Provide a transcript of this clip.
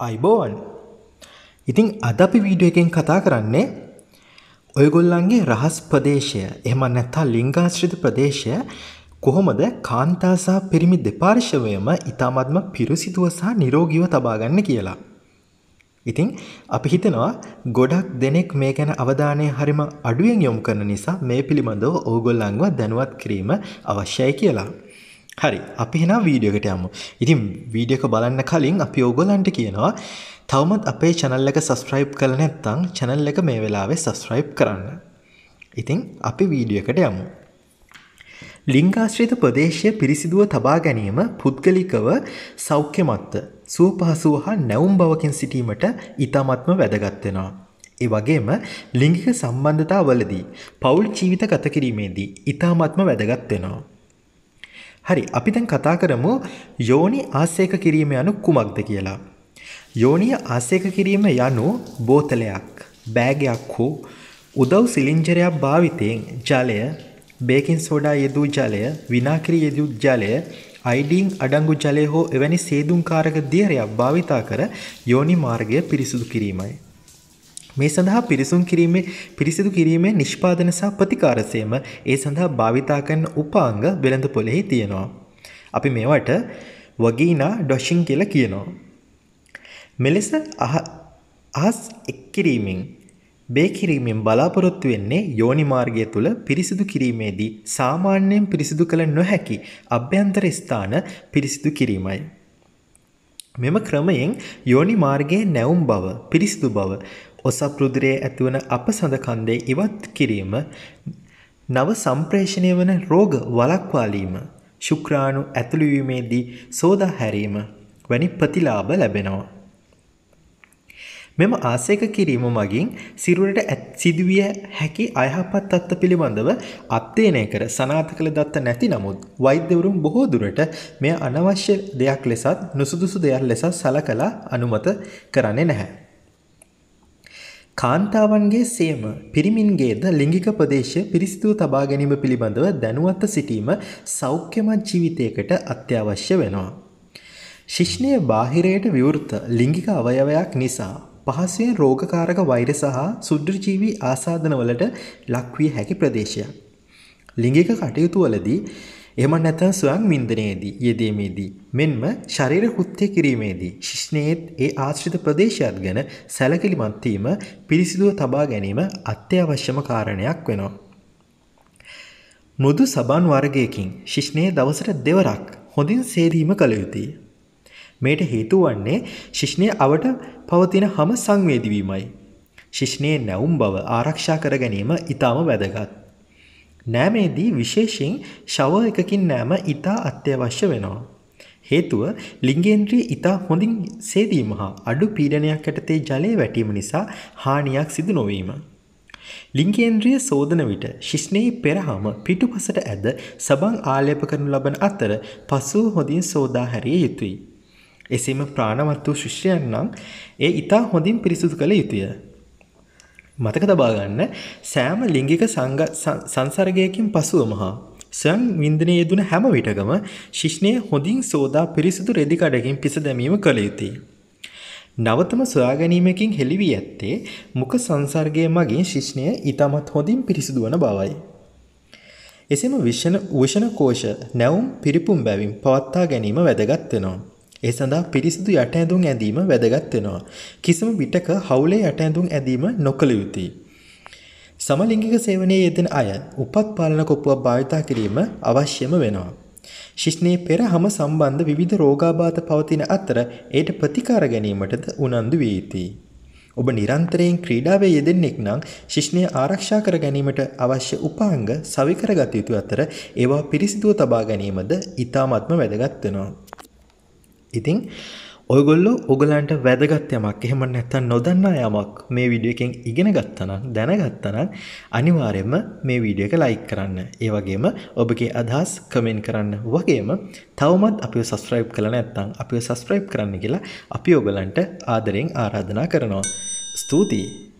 අයිබෝන් ඉතිං අද අපි වීඩියෝ එකෙන් කතා කරන්නේ ඔයගොල්ලන්ගේ රහස් ප්‍රදේශය එහම නැත්තා ලිංගාශ්‍රිත ප්‍රදේශය කොහොමද කාන්තාසා පිරිමි දෙපාර්ශවයම ඉතාමත්ම පිරුසිතුව සහ නිරෝගීව තබාගන්න කියලා. ඉතිං අපි හිතනවා ගොඩක් දෙනෙක් මේ ගැන අවධානය හරිම අඩුවෙන් යොම් කරන නිසා මේ පිළිබඳව ඕගොල්ලංව දැනුවත් කිරීම අවශ්‍යයි කියලා. හරි අපි හෙන වීඩියෝකට යමු ඉතින් වීඩියක බලන්න කලින් අපි ඔගොලන්ට කියනවා තවමත් අපේ චැනල් එක සස්ට්‍රයිප් කළ නැත්තං චැනල් එක මේ වෙලාවේ සස්ට්‍රයිප් කරන්න ඉතිං අපි වීඩියකට යමු ලිංගාශ්‍රීත ප්‍රදේශය පිරිසිදුව තබා ගැනීම පුද්ගලිකව සෞඛ්‍යමත්ත සුව පහසුව හා නැවුම් බවකින් සිටීමට ඉතාමත්ම වැදගත්වෙනවා ඒ වගේම ලිංගික සම්බන්ධතා වලදී පවුල් ජීවිත ගත කිරීමේදී ඉතාමත්ම වැදගත් වෙනවා. හරි අපි දැන් කතා කරමු යෝනි ආසේක කිරීම යනු කුමක්ද කියලා. යෝනිය ආසේක කිරීම යනු බෝතලයක් බෑගයක් හෝ උදව් සිලිංජරයක් භාවිතයෙන් ජලය බේකින් සෝඩා යෙදූ ජලය විනාකිරි යෙදූ ජලය අයිඩීන් අඩංගු ජලය හෝ එවැනි සේදුම්කාරක දියරයක් භාවිතා කර යෝනි මාර්ගය පිරිසුදු කිරීමයි. මේ සඳහා පිරිසුම් කිරීමේ පිරිසිදු කිරීමේ නිෂ්පාදන සහ ප්‍රතිකාරසේම ඒ සඳහා භාවිතා කරන උපාංග වෙළඳ පොලෙහි තියෙනවා. අපි මේවට වගීනා ඩොෂින් කියලා කියනවා. මෙලෙස අහස් එක්කිරීමෙන් බේකිරීමෙන් බලාපොරොත්තු වෙන්නේ යෝනි මාර්ගය තුල පිරිසිදු කිරීමේදී සාමාන්‍යයෙන් පිරිසිදු කළ නොහැකි අභ්‍යන්තර ස්ථාන පිරිසිදු කිරීමයි. මෙම ක්‍රමයෙන් යෝනි මාර්ගයේ නැවුම් බව, පිරිසිදු බව, ඔසප් රුදුරේ ඇතිවන අප සඳකන්දේ ඉවත් කිරීම නව සම්ප්‍රේෂණය වන රෝග වලක්වාලීම ශුක්‍රාණු ඇතුළුවීමේදී සෝදා හැරීම වැනි ප්‍රතිලාභ ලැබෙනවා. මෙම ආසයක කිරීම මගින් සිරුරට ඇත් සිදුවිය හැකි අයහපත් තත්ත්ව පිළිබඳව අත්්‍යයනය කර සනාත කළ දත්ත නැති නමුත් වෛද්‍යවරුම් බොහෝ දුරට මෙය අනවශ්‍ය දෙයක් ලෙසත් නුසුදුසු දෙයක් ලෙසත් සල කලා අනුමත කරන්නේ නැහැ. කාන්තාවන්ගේ සේම පිරිමින්ගේද ලිංගික ප්‍රදේශය පිරිසිදු තබා ගැනීම පිළිබඳව දැනුවත්ව සිටීම සෞඛ්‍යමත් ජීවිතයකට අත්‍යවශ්‍ය වෙනවා. ශිෂ්ණය බාහිරයට විවෘත ලිංගික අවයවයක් නිසා පහසුවෙන් රෝගකාරක වෛර සහ සුද්‍රජීවී ආසාධනවලට ලක්විය හැකි ප්‍රදේශයක්. ලිංගික කටයුතුවලදී එහම නැතන් ස්වයන් වින්දනයේදී යෙදීමේදී මෙන්ම ශරීර කෘත්‍ය කිරීමේදී ශිෂ්ණයේත් ඒ ආශ්‍රිත ප්‍රදේශයත් ගැන සැලකිලිමත්වීම පිරිසිදුව තබා ගැනීම අත්‍යවශ්‍යම කාරණයක් වෙනවා. මුදු සබන් වර්ගයකින් ශිෂ්ණය දවසට දෙවරක් හොඳින් සේරීම කළ යුතුයි. මේට හේතු වන්නේ ශිෂ්ණය අවට පවතින හම සංවේදිවීමයි. ශිෂ්ණයේ නැවුම් බව ආරක්ෂා කර ගැනීම ඉතාම වැදගත්. නෑමේදී විශේෂයෙන් ෂවර් එකකින් නෑම ඉතා අත්‍යවශ්‍ය වෙනවා. හේතුව ලිංගේන්ද්‍රී ඉතා හොඳින් සේදීම හා අඩු පීඩනයක් ඇටතේ ජලය වැටීම නිසා හානියක් සිදු නොවීම. ලිංගේන්ද්‍රිය සෝදන විට ශිෂ්නයේ පෙරහම පිටුපසට ඇද සබං ආලේප කරනු ලබන අතර පසුව හොඳින් සෝදා හැරිය යුතුයි. එසේම ප්‍රාණවත් වූ ශිෂ්‍යයන් නම් ඒ ඉතා හොඳින් පිරිසුදු කළ යුතුය. මතක තබා ගන්න සෑම ලිංගික සංසර්ගයකින් පසුව මහා ස්වයං වින්දනයේ යෙදුන හැම විටකම ශිෂ්ණය හොඳින් සෝදා පිරිසිදු රෙදි කඩකින් පිස දැමීම කළ යුතුය. නවතම සොයා ගැනීමකින් හෙළි වී ඇත්තේ මුඛ සංසර්ගයේ මගින් ශිෂ්ණය ඊටමත් හොඳින් පිරිසිදු වන බවයි. එසේම විෂණ කෝෂ නැවුම් පිරිපුම් බැවින් පවත්වා ගැනීම වැදගත් වෙනවා. ඒ සඳහා පිරිසිදු යට ඇඳුම් ඇඳීම වැදගත් වෙනවා. කිසිම විටක හවුලේ යට ඇඳුම් ඇඳීම නොකළ යුතුයි. සමලිංගික සේවනයේ යෙදෙන අය උපත් පාලන කොපුවක් භාවිතා කිරීම අවශ්‍යම වෙනවා. ශිෂ්ණයේ පෙරහම සම්බන්ධ විවිධ රෝගාබාධ පවතින අතර ඒට ප්‍රතිකාර ගැනීමටද උනන්දු විය යුතුයි. ඔබ නිරන්තරයෙන් ක්‍රීඩාවේ යෙදෙන්නෙක් නම් ශිෂ්ණය ආරක්ෂා කර ගැනීමට අවශ්‍ය උපාංග සවිකර ගත යුතු අතර ඒවා පිරිසිදුව තබා ගැනීමද ඉතාමත්ම වැදගත් වෙනවා. ඉතිං ඔයගොල්ලො ඔගලන්ට වැදගත් යමක් එහෙම නැත්තන් නොදන්නා යමක් මේ විඩිය එකෙන් ඉගෙන ගත්තනම් දැනගත්තනම් අනිවාරයම මේ වීඩිය එක ලයි කරන්න ඒවගේම ඔබගේ අදහස් කමෙන් කරන්න වගේම තවමත් අපි සස්්‍රයිප් කළ නැත්තං අපි සස්්‍රයිප් කරන්න කියලා අපි ඔගලන්ට ආදරෙන් ආරාධනා කරනවා ස්තුතියි